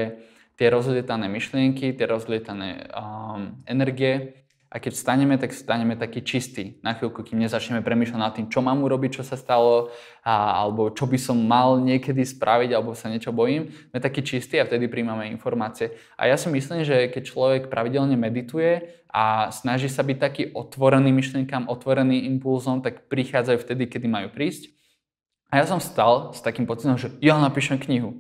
tie rozlietané myšlienky, tie rozlietané um, energie a keď staneme, tak staneme taký čistý na chvíľku, kým nezačneme premýšľať nad tým, čo mám urobiť, čo sa stalo, a, alebo čo by som mal niekedy spraviť, alebo sa niečo bojím. Sme taký čistý a vtedy príjmame informácie. A ja si myslím, že keď človek pravidelne medituje a snaží sa byť taký otvorený myšlienkam, otvorený impulzom, tak prichádzajú vtedy, kedy majú prísť. A ja som stal s takým pocitom, že ja napíšem knihu.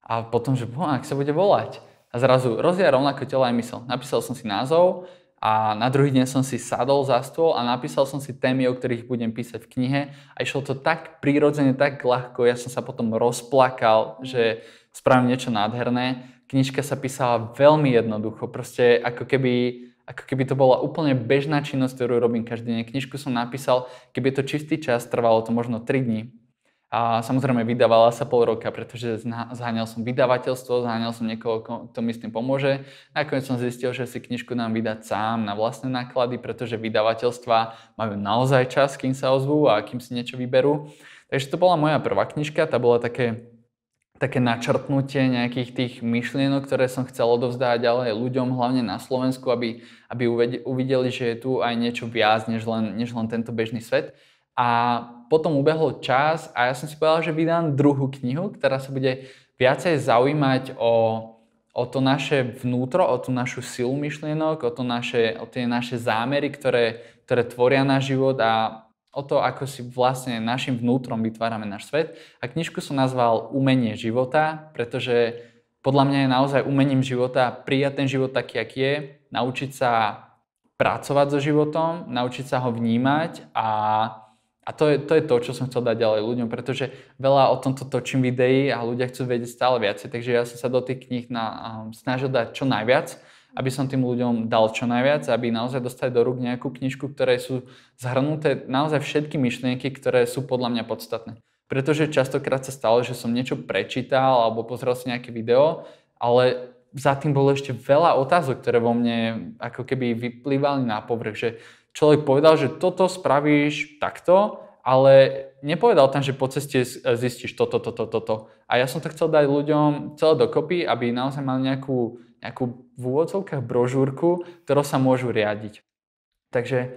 A potom, že boha, ak sa bude volať. A zrazu rozdia rovnako telo aj mysel. Napísal som si názov, a na druhý deň som si sadol za stôl a napísal som si témy, o ktorých budem písať v knihe. A išlo to tak prirodzene, tak ľahko. Ja som sa potom rozplakal, že spravím niečo nádherné. Knižka sa písala veľmi jednoducho. Proste ako keby, ako keby to bola úplne bežná činnosť, ktorú robím každý deň. Knižku som napísal, keby to čistý čas, trvalo to možno 3 dní a samozrejme vydávala sa pol roka, pretože zháňal som vydavateľstvo, zháňal som niekoho, kto mi s tým pomôže. Nakoniec som zistil, že si knižku nám vydať sám na vlastné náklady, pretože vydavateľstva majú naozaj čas, kým sa ozvú a kým si niečo vyberú. Takže to bola moja prvá knižka, tá bola také, také načrtnutie nejakých tých myšlienok, ktoré som chcel odovzdať ďalej ľuďom, hlavne na Slovensku, aby, aby uvideli, že je tu aj niečo viac, než len, než len tento bežný svet. A potom ubehol čas a ja som si povedal, že vydám druhú knihu, ktorá sa bude viacej zaujímať o, o to naše vnútro, o tú našu silu myšlienok, o, to naše, o tie naše zámery, ktoré, ktoré tvoria náš život a o to, ako si vlastne našim vnútrom vytvárame náš svet. A knižku som nazval Umenie života, pretože podľa mňa je naozaj umením života prijať ten život taký, aký je, naučiť sa pracovať so životom, naučiť sa ho vnímať a a to je, to je to, čo som chcel dať ďalej ľuďom, pretože veľa o tomto točím videí a ľudia chcú vedieť stále viacej, takže ja som sa do tých kníh na, um, snažil dať čo najviac, aby som tým ľuďom dal čo najviac, aby naozaj dostali do rúk nejakú knižku, ktoré sú zhrnuté naozaj všetky myšlienky, ktoré sú podľa mňa podstatné. Pretože častokrát sa stalo, že som niečo prečítal alebo pozrel si nejaké video, ale za tým bolo ešte veľa otázok, ktoré vo mne ako keby vyplývali na povrch, že človek povedal, že toto spravíš takto, ale nepovedal tam, že po ceste e, zistíš toto, toto, toto. A ja som to chcel dať ľuďom celé dokopy, aby naozaj mali nejakú, nejakú v úvodzovkách brožúrku, ktorou sa môžu riadiť. Takže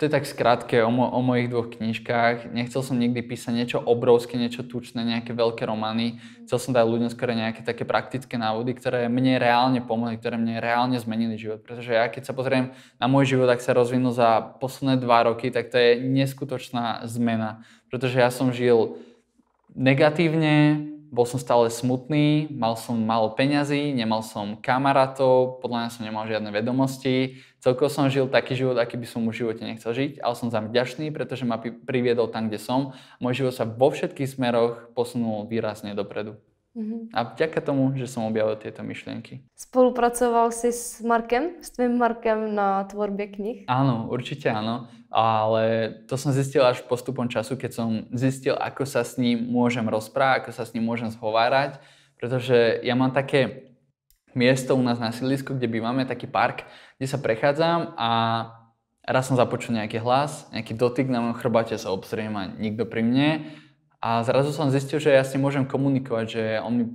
to je tak skrátke o, mo- o mojich dvoch knižkách. Nechcel som nikdy písať niečo obrovské, niečo tučné, nejaké veľké romány. Chcel som dať ľuďom skôr nejaké také praktické návody, ktoré mne reálne pomohli, ktoré mne reálne zmenili život. Pretože ja keď sa pozriem na môj život, ak sa rozvinul za posledné dva roky, tak to je neskutočná zmena. Pretože ja som žil negatívne, bol som stále smutný, mal som málo peňazí, nemal som kamarátov, podľa mňa som nemal žiadne vedomosti, Celkovo som žil taký život, aký by som v živote nechcel žiť, ale som za vďačný, pretože ma priviedol tam, kde som. Môj život sa vo všetkých smeroch posunul výrazne dopredu. Mm-hmm. A vďaka tomu, že som objavil tieto myšlienky. Spolupracoval si s Markem, s tvým Markem na tvorbe knih? Áno, určite áno. Ale to som zistil až postupom času, keď som zistil, ako sa s ním môžem rozprávať, ako sa s ním môžem zhovárať. Pretože ja mám také miesto u nás na sídlisku, kde bývame, taký park, kde sa prechádzam a raz som započul nejaký hlas, nejaký dotyk na mojom chrbate sa obzriem a nikto pri mne a zrazu som zistil, že ja s ním môžem komunikovať, že on mi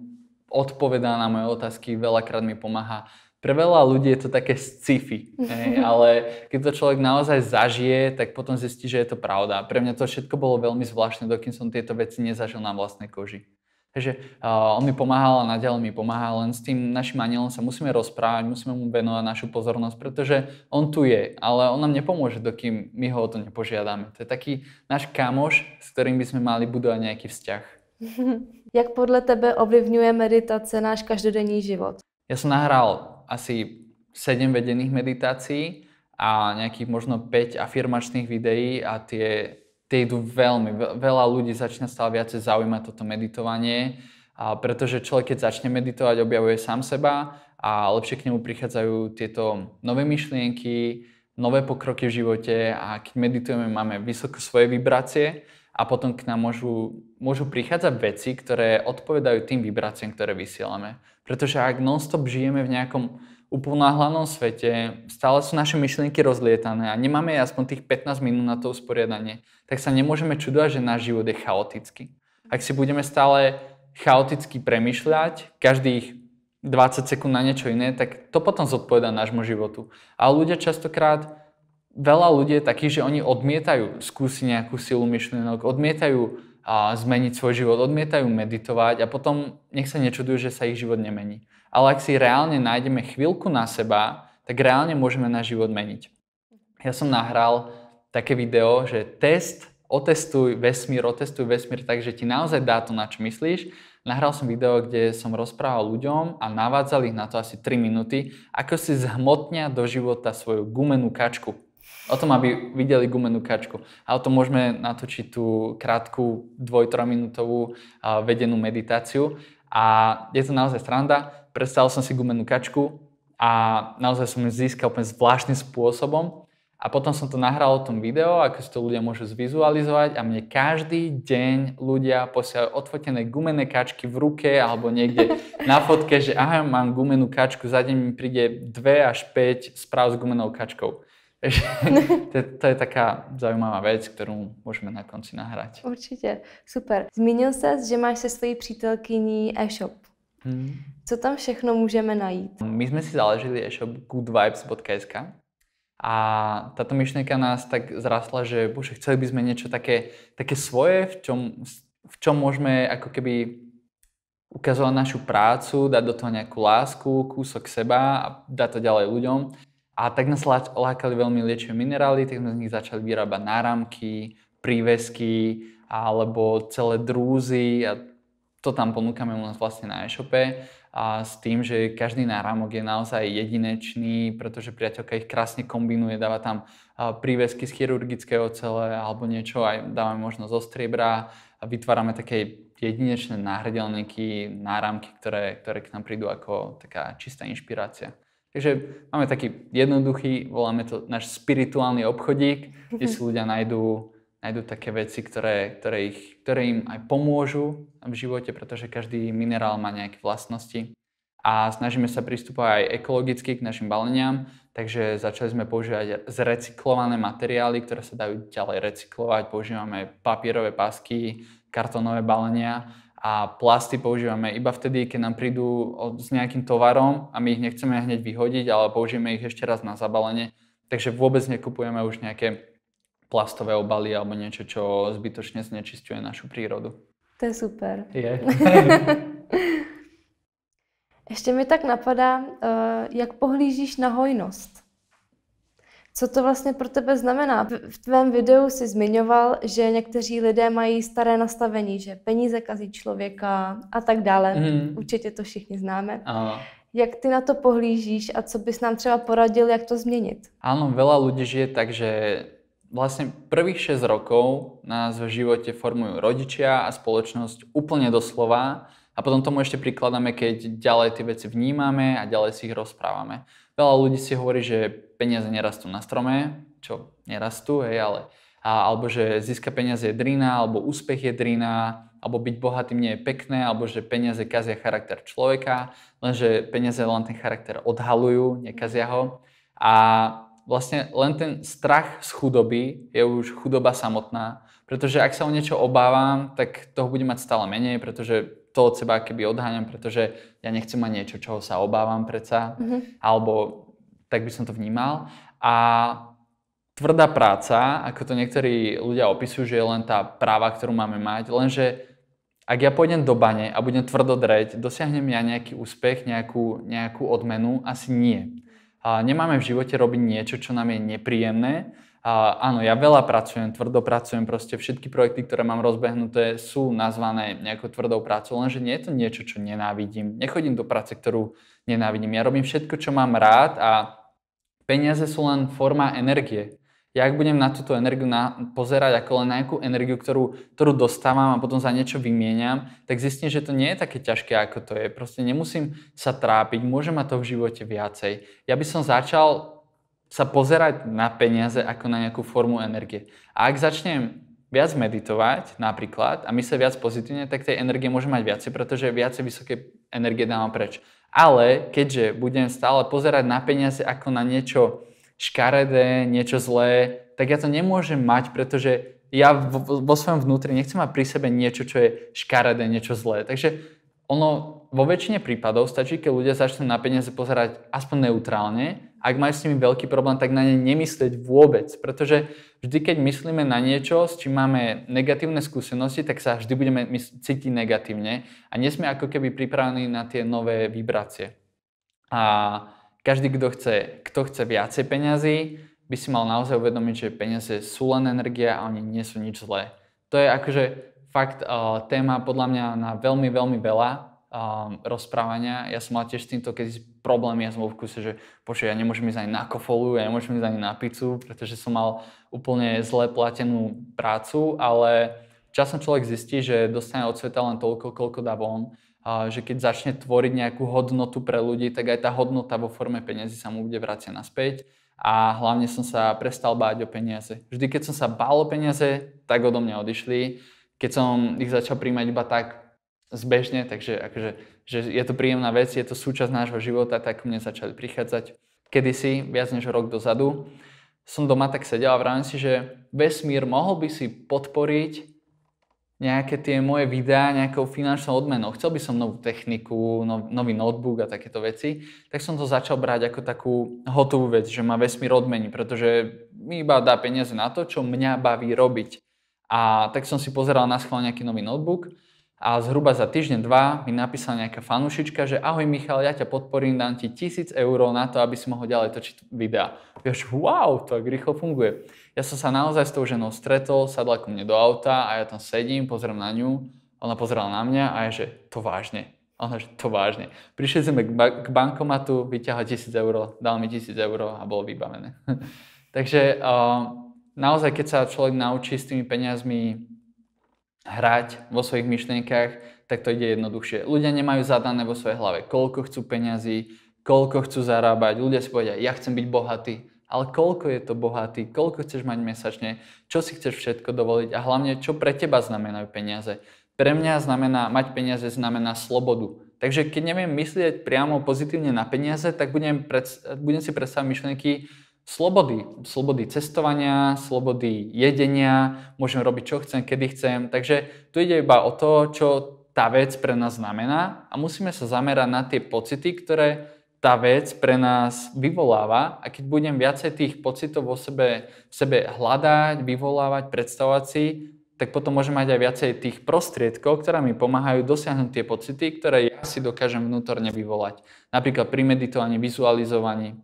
odpovedá na moje otázky, veľakrát mi pomáha. Pre veľa ľudí je to také sci-fi, hej, ale keď to človek naozaj zažije, tak potom zistí, že je to pravda. Pre mňa to všetko bolo veľmi zvláštne, dokým som tieto veci nezažil na vlastnej koži. Takže uh, on mi pomáhal a naďalej mi pomáha, len s tým našim anielom sa musíme rozprávať, musíme mu venovať našu pozornosť, pretože on tu je, ale on nám nepomôže, dokým my ho o to nepožiadame. To je taký náš kamoš, s ktorým by sme mali budovať nejaký vzťah. Jak podľa tebe ovlivňuje meditace náš každodenný život? Ja som nahral asi 7 vedených meditácií a nejakých možno 5 afirmačných videí a tie tie idú veľmi, veľa ľudí začne stále viacej zaujímať toto meditovanie, a pretože človek, keď začne meditovať, objavuje sám seba a lepšie k nemu prichádzajú tieto nové myšlienky, nové pokroky v živote a keď meditujeme, máme vysoko svoje vibrácie a potom k nám môžu, môžu prichádzať veci, ktoré odpovedajú tým vibráciám, ktoré vysielame. Pretože ak non-stop žijeme v nejakom uponáhlanom svete, stále sú naše myšlienky rozlietané a nemáme aspoň tých 15 minút na to usporiadanie tak sa nemôžeme čudovať, že náš život je chaotický. Ak si budeme stále chaoticky premyšľať, každých 20 sekúnd na niečo iné, tak to potom zodpoveda nášmu životu. A ľudia častokrát, veľa ľudí je takých, že oni odmietajú skúsiť nejakú silu myšlienok, odmietajú a zmeniť svoj život, odmietajú meditovať a potom nech sa nečudujú, že sa ich život nemení. Ale ak si reálne nájdeme chvíľku na seba, tak reálne môžeme náš život meniť. Ja som nahral také video, že test, otestuj vesmír, otestuj vesmír, takže ti naozaj dá to, na čo myslíš. Nahral som video, kde som rozprával ľuďom a navádzal ich na to asi 3 minúty, ako si zhmotňa do života svoju gumenú kačku. O tom, aby videli gumenú kačku. A o tom môžeme natočiť tú krátku 2-3 minútovú vedenú meditáciu. A je to naozaj stranda. Predstavil som si gumenú kačku a naozaj som ju získal úplne zvláštnym spôsobom. A potom som to nahral o tom video, ako si to ľudia môžu zvizualizovať a mne každý deň ľudia posielajú odfotené gumené kačky v ruke alebo niekde na fotke, že aha, mám gumenú kačku, za deň mi príde 2 až 5 správ s gumenou kačkou. to, to je taká zaujímavá vec, ktorú môžeme na konci nahrať. Určite, super. Zmínil sa, že máš sa svojí přítelkyní e-shop. Hmm. Co tam všechno môžeme najít? My sme si založili e-shop goodvibes.sk a táto myšlienka nás tak zrasla, že bože, chceli by sme niečo také, také svoje, v čom, v čom môžeme ako keby ukazovať našu prácu, dať do toho nejakú lásku, kúsok seba a dať to ďalej ľuďom. A tak nás lákali veľmi liečivé minerály, tak sme z nich začali vyrábať náramky, prívesky alebo celé drúzy a to tam ponúkame u nás vlastne na e-shope a s tým, že každý náramok je naozaj jedinečný, pretože priateľka ich krásne kombinuje, dáva tam prívesky z chirurgického cele alebo niečo, aj dávame možno zo striebra a vytvárame také jedinečné náhradelníky, náramky, ktoré, ktoré k nám prídu ako taká čistá inšpirácia. Takže máme taký jednoduchý, voláme to náš spirituálny obchodík, kde si ľudia nájdú nájdú také veci, ktoré, ktoré, ich, ktoré im aj pomôžu v živote, pretože každý minerál má nejaké vlastnosti. A snažíme sa pristupovať aj ekologicky k našim baleniam, takže začali sme používať zrecyklované materiály, ktoré sa dajú ďalej recyklovať. Používame papierové pásky, kartonové balenia a plasty používame iba vtedy, keď nám prídu s nejakým tovarom a my ich nechceme hneď vyhodiť, ale použijeme ich ešte raz na zabalenie. Takže vôbec nekupujeme už nejaké plastové obaly alebo niečo, čo zbytočne znečisťuje našu prírodu. To je super. Je. Ještě mi tak napadá, eh, jak pohlížíš na hojnost. Co to vlastně pro tebe znamená? V tvém videu si zmiňoval, že někteří lidé mají staré nastavení, že peníze kazí člověka a tak dále. Mm. Určitě to všichni známe. Áno. Jak ty na to pohlížíš a co bys nám třeba poradil, jak to změnit? Ano, veľa ľudí žije tak, že vlastne prvých 6 rokov nás v živote formujú rodičia a spoločnosť úplne doslova a potom tomu ešte prikladáme, keď ďalej tie veci vnímame a ďalej si ich rozprávame. Veľa ľudí si hovorí, že peniaze nerastú na strome, čo nerastú, hej, ale a, alebo že získa peniaze je drina, alebo úspech je drina, alebo byť bohatým nie je pekné, alebo že peniaze kazia charakter človeka, lenže peniaze len ten charakter odhalujú, nekazia ho. A vlastne len ten strach z chudoby je už chudoba samotná, pretože ak sa o niečo obávam, tak toho budem mať stále menej, pretože to od seba keby odháňam, pretože ja nechcem mať niečo, čoho sa obávam predsa, mm-hmm. alebo tak by som to vnímal. A tvrdá práca, ako to niektorí ľudia opisujú, že je len tá práva, ktorú máme mať, lenže ak ja pôjdem do bane a budem tvrdo dreť, dosiahnem ja nejaký úspech, nejakú, nejakú odmenu? Asi nie. A nemáme v živote robiť niečo, čo nám je nepríjemné. A áno, ja veľa pracujem, tvrdo pracujem, proste všetky projekty, ktoré mám rozbehnuté, sú nazvané nejakou tvrdou prácou, lenže nie je to niečo, čo nenávidím. Nechodím do práce, ktorú nenávidím. Ja robím všetko, čo mám rád a peniaze sú len forma energie ja ak budem na túto energiu na, pozerať ako len na nejakú energiu, ktorú, ktorú dostávam a potom za niečo vymieniam, tak zistím, že to nie je také ťažké, ako to je. Proste nemusím sa trápiť, môžem mať to v živote viacej. Ja by som začal sa pozerať na peniaze ako na nejakú formu energie. A ak začnem viac meditovať napríklad a sa viac pozitívne, tak tej energie môže mať viacej, pretože viacej vysoké energie dávam preč. Ale keďže budem stále pozerať na peniaze ako na niečo škaredé, niečo zlé, tak ja to nemôžem mať, pretože ja vo, vo svojom vnútri nechcem mať pri sebe niečo, čo je škaredé, niečo zlé. Takže ono vo väčšine prípadov stačí, keď ľudia začnú na peniaze pozerať aspoň neutrálne. Ak majú s nimi veľký problém, tak na ne nemyslieť vôbec. Pretože vždy, keď myslíme na niečo, s čím máme negatívne skúsenosti, tak sa vždy budeme cítiť negatívne a nie sme ako keby pripravení na tie nové vibrácie. A každý, kto chce, kto chce viacej peňazí, by si mal naozaj uvedomiť, že peniaze sú len energia a oni nie sú nič zlé. To je akože fakt uh, téma podľa mňa na veľmi, veľmi veľa uh, rozprávania. Ja som mal tiež s týmto keď problém, ja som bol v kuse, že počuj, ja nemôžem ísť ani na kofolu, ja nemôžem ísť ani na pizzu, pretože som mal úplne zle platenú prácu, ale časom človek zistí, že dostane od sveta len toľko, koľko dá von že keď začne tvoriť nejakú hodnotu pre ľudí, tak aj tá hodnota vo forme peniazy sa mu bude vrácať naspäť. A hlavne som sa prestal báť o peniaze. Vždy, keď som sa bál o peniaze, tak odo mňa odišli. Keď som ich začal príjmať iba tak zbežne, takže akože, že je to príjemná vec, je to súčasť nášho života, tak mne začali prichádzať kedysi, viac než rok dozadu. Som doma tak sedel a vravím si, že vesmír mohol by si podporiť nejaké tie moje videá nejakou finančnou odmenou. Chcel by som novú techniku, nov, nový notebook a takéto veci, tak som to začal brať ako takú hotovú vec, že ma vesmír odmení, pretože mi iba dá peniaze na to, čo mňa baví robiť. A tak som si pozeral na schvál nejaký nový notebook a zhruba za týždeň, dva mi napísala nejaká fanúšička, že ahoj Michal, ja ťa podporím, dám ti tisíc eur na to, aby si mohol ďalej točiť videá. Vieš, wow, to tak rýchlo funguje. Ja som sa naozaj s tou ženou stretol, sadla ku mne do auta a ja tam sedím, pozriem na ňu, ona pozerala na mňa a je že to vážne. ona, že to vážne. Prišli sme k, ba- k bankomatu, vyťahla 1000 eur, dal mi 1000 eur a bolo vybavené. Takže uh, naozaj, keď sa človek naučí s tými peniazmi hrať vo svojich myšlienkach, tak to ide jednoduchšie. Ľudia nemajú zadané vo svojej hlave, koľko chcú peňazí, koľko chcú zarábať. Ľudia si povedia, ja chcem byť bohatý, ale koľko je to bohatý, koľko chceš mať mesačne, čo si chceš všetko dovoliť a hlavne, čo pre teba znamenajú peniaze. Pre mňa znamená, mať peniaze znamená slobodu. Takže keď neviem myslieť priamo pozitívne na peniaze, tak budem, pred, budem si predstaviť myšlenky slobody. Slobody cestovania, slobody jedenia, môžem robiť čo chcem, kedy chcem. Takže tu ide iba o to, čo tá vec pre nás znamená a musíme sa zamerať na tie pocity, ktoré tá vec pre nás vyvoláva a keď budem viacej tých pocitov vo sebe, v sebe hľadať, vyvolávať, predstavovať si, tak potom môžem mať aj viacej tých prostriedkov, ktoré mi pomáhajú dosiahnuť tie pocity, ktoré ja si dokážem vnútorne vyvolať. Napríklad pri meditovaní, vizualizovaní,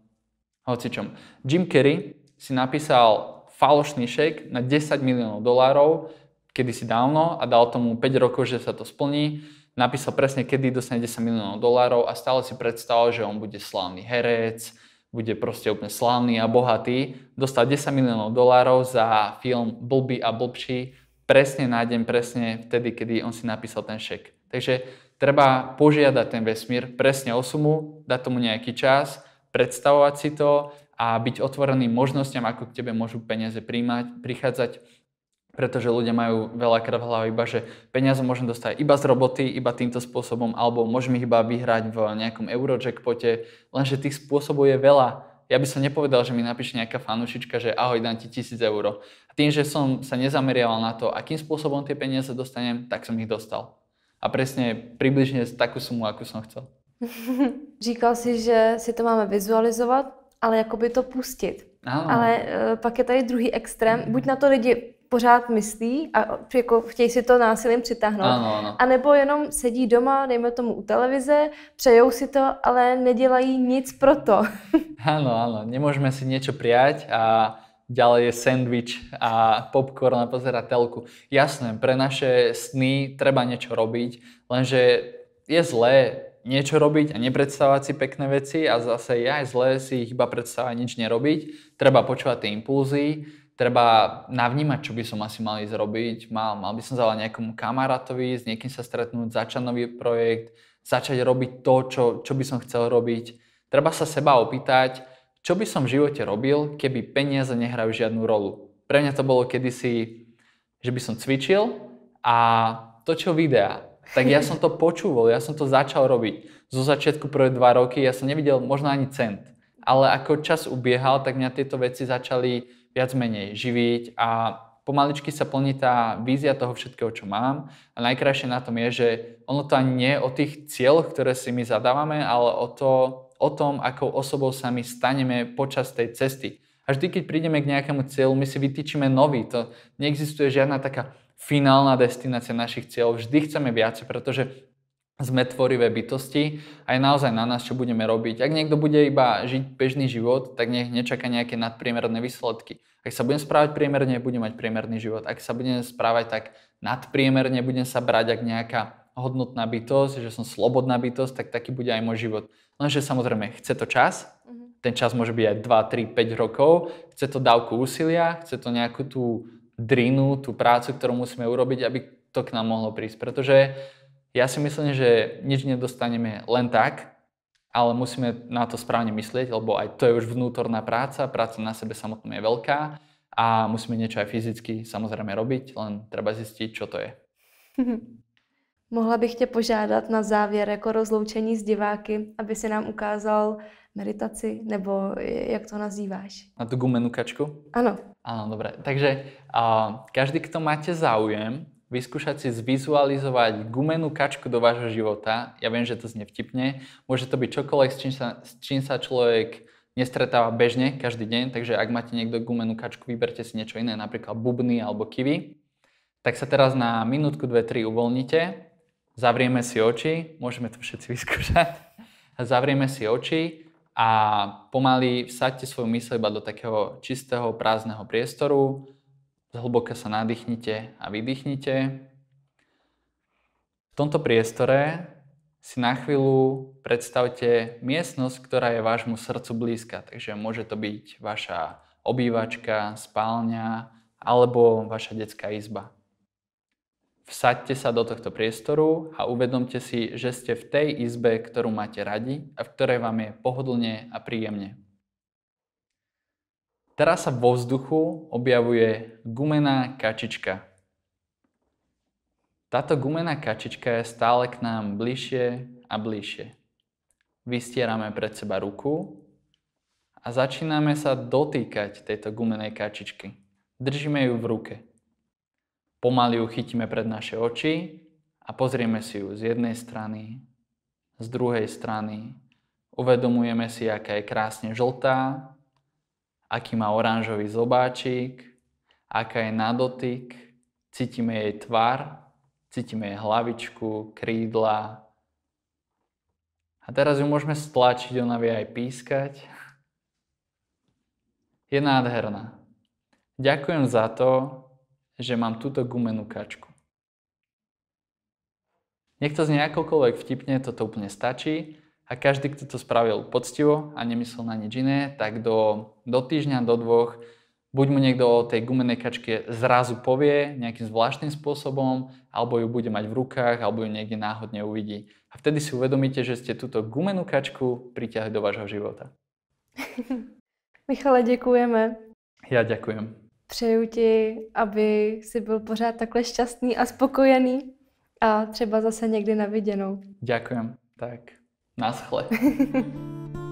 hocičom. Jim Carrey si napísal falošný šek na 10 miliónov dolárov, kedysi dávno a dal tomu 5 rokov, že sa to splní napísal presne, kedy dostane 10 miliónov dolárov a stále si predstavoval, že on bude slávny herec, bude proste úplne slávny a bohatý. Dostal 10 miliónov dolárov za film Blbý a blbší presne na deň, presne vtedy, kedy on si napísal ten šek. Takže treba požiadať ten vesmír presne o sumu, dať tomu nejaký čas, predstavovať si to a byť otvorený možnosťam, ako k tebe môžu peniaze príjmať, prichádzať pretože ľudia majú veľakrát v hlave iba, že peniaze môžem dostať iba z roboty, iba týmto spôsobom, alebo môžem ich iba vyhrať v nejakom eurojackpote, lenže tých spôsobov je veľa. Ja by som nepovedal, že mi napíše nejaká fanušička, že ahoj, dám ti tisíc eur. A tým, že som sa nezameriaval na to, akým spôsobom tie peniaze dostanem, tak som ich dostal. A presne približne takú sumu, akú som chcel. Říkal si, že si to máme vizualizovať, ale akoby to pustiť. Ale eh, pak je tady druhý extrém. Buď na to lidi pořád myslí a jako chtějí si to násilím přitáhnout. Ano, ano. A nebo jenom sedí doma, dejme tomu u televize, přejou si to, ale nedělají nic pro to. ano, ano. Nemôžeme si niečo prijať a ďalej je sandwich a popcorn a pozerať telku. Jasné, pre naše sny treba niečo robiť, lenže je zlé niečo robiť a nepredstavovať si pekné veci a zase je aj zlé si ich iba predstavovať nič nerobiť. Treba počúvať tie impulzy treba navnímať, čo by som asi mal ísť robiť. Mal, mal by som zavolať nejakomu kamarátovi, s niekým sa stretnúť, začať nový projekt, začať robiť to, čo, čo by som chcel robiť. Treba sa seba opýtať, čo by som v živote robil, keby peniaze nehrajú žiadnu rolu. Pre mňa to bolo kedysi, že by som cvičil a točil videá. Tak ja som to počúval, ja som to začal robiť. Zo začiatku prvé dva roky ja som nevidel možno ani cent. Ale ako čas ubiehal, tak mňa tieto veci začali viac menej živiť a pomaličky sa plní tá vízia toho všetkého, čo mám. A najkrajšie na tom je, že ono to ani nie je o tých cieľoch, ktoré si my zadávame, ale o, to, o tom, akou osobou sa my staneme počas tej cesty. A vždy, keď prídeme k nejakému cieľu, my si vytýčime nový. To neexistuje žiadna taká finálna destinácia našich cieľov. Vždy chceme viacej, pretože sme tvorivé bytosti a naozaj na nás, čo budeme robiť. Ak niekto bude iba žiť bežný život, tak nech nečaká nejaké nadpriemerné výsledky. Ak sa budem správať priemerne, budem mať priemerný život. Ak sa budem správať tak nadpriemerne, budem sa brať ak nejaká hodnotná bytosť, že som slobodná bytosť, tak taký bude aj môj život. Lenže samozrejme, chce to čas, mhm. ten čas môže byť aj 2, 3, 5 rokov, chce to dávku úsilia, chce to nejakú tú drinu, tú prácu, ktorú musíme urobiť, aby to k nám mohlo prísť. Pretože ja si myslím, že nič nedostaneme len tak, ale musíme na to správne myslieť, lebo aj to je už vnútorná práca, práca na sebe samotnú je veľká a musíme niečo aj fyzicky samozrejme robiť, len treba zistiť, čo to je. Mohla bych tě požádat na závěr jako rozloučení s diváky, aby si nám ukázal meditaci, nebo jak to nazýváš? Na tú gumenú kačku? Áno. Áno, dobre. Takže uh, každý, kto máte záujem, vyskúšať si zvizualizovať gumenú kačku do vášho života. Ja viem, že to znie vtipne. Môže to byť čokoľvek, s čím sa, s čím sa človek nestretáva bežne každý deň, takže ak máte niekto gumenú kačku, vyberte si niečo iné, napríklad bubny alebo kivy. Tak sa teraz na minútku, dve, tri uvoľnite, zavrieme si oči, môžeme to všetci vyskúšať, zavrieme si oči a pomaly vsaďte svoju mysl iba do takého čistého, prázdneho priestoru, Zhlboka sa nadýchnite a vydýchnite. V tomto priestore si na chvíľu predstavte miestnosť, ktorá je vášmu srdcu blízka. Takže môže to byť vaša obývačka, spálňa alebo vaša detská izba. Vsaďte sa do tohto priestoru a uvedomte si, že ste v tej izbe, ktorú máte radi a v ktorej vám je pohodlne a príjemne. Teraz sa vo vzduchu objavuje gumená kačička. Táto gumená kačička je stále k nám bližšie a bližšie. Vystierame pred seba ruku a začíname sa dotýkať tejto gumenej kačičky. Držíme ju v ruke. Pomaly ju chytíme pred naše oči a pozrieme si ju z jednej strany, z druhej strany. Uvedomujeme si, aká je krásne žltá, aký má oranžový zobáčik, aká je na dotyk, cítime jej tvar, cítime jej hlavičku, krídla. A teraz ju môžeme stlačiť, ona vie aj pískať. Je nádherná. Ďakujem za to, že mám túto gumenú kačku. Nech to znie akokoľvek vtipne, toto úplne stačí. A každý, kto to spravil poctivo a nemyslel na nič iné, tak do, do týždňa, do dvoch, buď mu niekto o tej gumenej kačke zrazu povie nejakým zvláštnym spôsobom, alebo ju bude mať v rukách, alebo ju niekde náhodne uvidí. A vtedy si uvedomíte, že ste túto gumenú kačku priťahli do vášho života. Michale, ďakujeme. Ja ďakujem. Přeju ti, aby si bol pořád takhle šťastný a spokojený a třeba zase niekde na viděnou. Ďakujem. Tak. Наschle.